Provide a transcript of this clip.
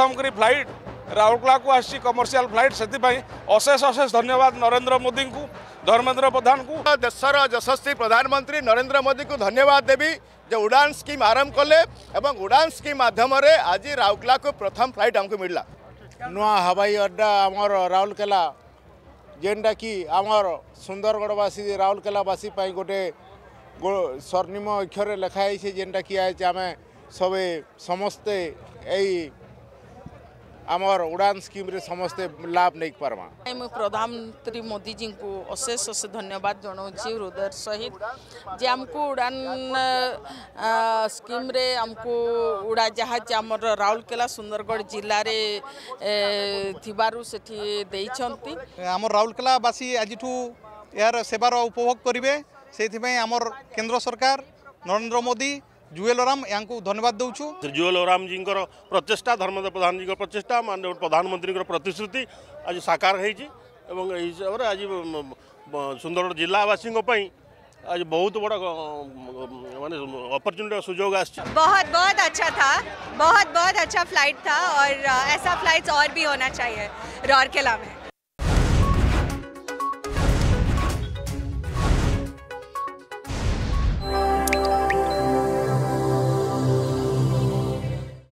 कर फ्लैट राउरकला को आमर्सील फ्लैट से अशेष अशेष धन्यवाद नरेंद्र मोदी को धर्मेन्द्र प्रधान को देशर यशस्वी प्रधानमंत्री नरेंद्र मोदी को धन्यवाद देवी जो उड़ान स्कीम आरंभ कले उड़ान स्कीम मध्यम आज राउरकला को प्रथम फ्लैट आमको मिलला नुआ हवाई अड्डा आमर राउरकला जेनटा कि आमर सुंदरगढ़वासी राउरकेलावासी गोटे स्वर्णिम अक्षर लेखाई जेनटा कि आज आम सब समस्ते आमर उड़ान स्कीम रे समस्ते लाभ नहीं पार्मा प्रधानमंत्री मोदी जी को अशेष अशेष धन्यवाद जनाऊँच हृदय सहित जे आमको उड़ान स्कीम रे आमको उड़ा जहाज आम राउरकेला सुंदरगढ़ जिले थी आम राउरकेलावासी आज यार सेवार उपभोग करेंगे से आमर केन्द्र सरकार नरेंद्र मोदी जुएल ओराम यहाँ धन्यवाद दौ जुएल ओराम जी प्रचेषा धर्मेन्द्र प्रधान जी प्रचेषा मान प्रधानमंत्री प्रतिश्रुति आज साकार होबर आज सुंदरगढ़ जिलावासी आज बहुत बड़ा मान अपॉर्चुनिटी सुजोग आ बहुत बहुत अच्छा था बहुत बहुत अच्छा फ्लाइट था और ऐसा फ्लाइट्स और भी होना चाहिए रौरकेला में